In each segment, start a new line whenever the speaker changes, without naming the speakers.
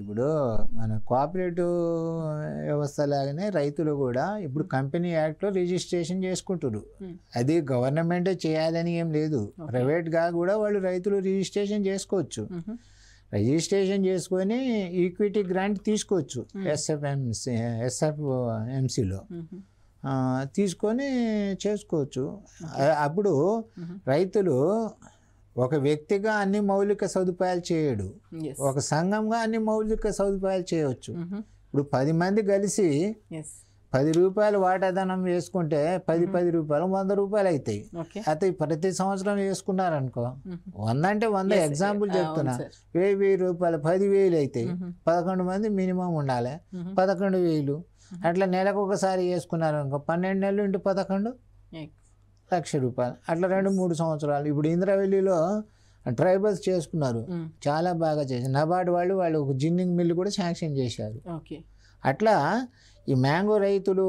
ఇప్పుడు మన కోఆపరేటివ్ వ్యవస్థ లాగానే రైతులు కూడా ఇప్పుడు కంపెనీ యాక్ట్లో రిజిస్ట్రేషన్ చేసుకుంటారు అది గవర్నమెంటే చేయాలని ఏం లేదు ప్రైవేట్గా కూడా వాళ్ళు రైతులు రిజిస్ట్రేషన్ చేసుకోవచ్చు రిజిస్ట్రేషన్ చేసుకొని ఈక్విటీ గ్రాంట్ తీసుకోవచ్చు ఎస్ఎఫ్ఎంసి ఎస్ఎఫ్ ఎంసీలో తీసుకొని చేసుకోవచ్చు అప్పుడు రైతులు ఒక వ్యక్తిగా అన్ని మౌలిక సదుపాయాలు చేయడు ఒక సంఘంగా అన్ని మౌలిక సదుపాయాలు చేయవచ్చు mm-hmm. ఇప్పుడు పది మంది కలిసి పది రూపాయలు వాటాదనం వేసుకుంటే పది mm-hmm. పది రూపాయలు వంద రూపాయలు అవుతాయి అయితే ప్రతి సంవత్సరం వేసుకున్నారనుకో mm-hmm. వంద అంటే వంద ఎగ్జాంపుల్ చెప్తున్నా వెయ్యి వెయ్యి రూపాయలు పది వేలు అవుతాయి పదకొండు మంది మినిమం ఉండాలి పదకొండు వేలు అట్లా నెలకు ఒకసారి వేసుకున్నారనుకో పన్నెండు నెలలు ఇంటూ పదకొండు లక్ష రూపాయలు అట్లా రెండు మూడు సంవత్సరాలు ఇప్పుడు ఇంద్రవెల్లిలో ట్రైబల్స్ చేసుకున్నారు చాలా బాగా చేశారు నబార్డ్ వాళ్ళు వాళ్ళు ఒక జిన్నింగ్ మిల్లు కూడా శాంక్షన్ చేశారు అట్లా ఈ మ్యాంగో రైతులు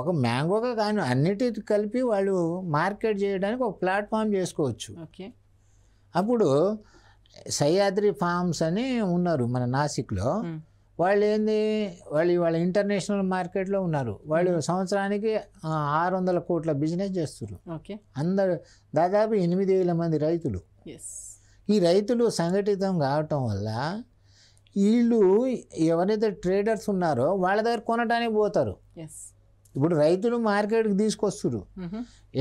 ఒక మ్యాంగోగా కానీ అన్నిటి కలిపి వాళ్ళు మార్కెట్ చేయడానికి ఒక ప్లాట్ఫామ్ చేసుకోవచ్చు అప్పుడు సహ్యాద్రి ఫార్మ్స్ అని ఉన్నారు మన నాసిక్లో వాళ్ళు ఏంది వాళ్ళు వాళ్ళ ఇంటర్నేషనల్ మార్కెట్లో ఉన్నారు వాళ్ళు సంవత్సరానికి ఆరు వందల కోట్ల బిజినెస్ చేస్తున్నారు ఓకే అందరు దాదాపు ఎనిమిది వేల మంది రైతులు ఈ రైతులు సంఘటితం కావటం వల్ల వీళ్ళు ఎవరైతే ట్రేడర్స్ ఉన్నారో వాళ్ళ దగ్గర కొనడానికి పోతారు ఇప్పుడు రైతులు మార్కెట్కి తీసుకొస్తారు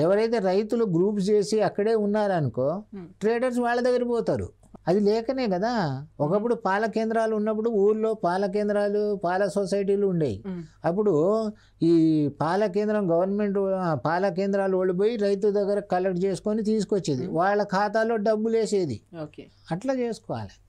ఎవరైతే రైతులు గ్రూప్స్ చేసి అక్కడే ఉన్నారనుకో ట్రేడర్స్ వాళ్ళ దగ్గర పోతారు అది లేకనే కదా ఒకప్పుడు పాల కేంద్రాలు ఉన్నప్పుడు ఊళ్ళో పాల కేంద్రాలు పాల సొసైటీలు ఉండేవి అప్పుడు ఈ పాల కేంద్రం గవర్నమెంట్ పాల కేంద్రాలు ఓడిపోయి రైతు దగ్గర కలెక్ట్ చేసుకొని తీసుకొచ్చేది వాళ్ళ ఖాతాలో డబ్బులు వేసేది అట్లా చేసుకోవాలి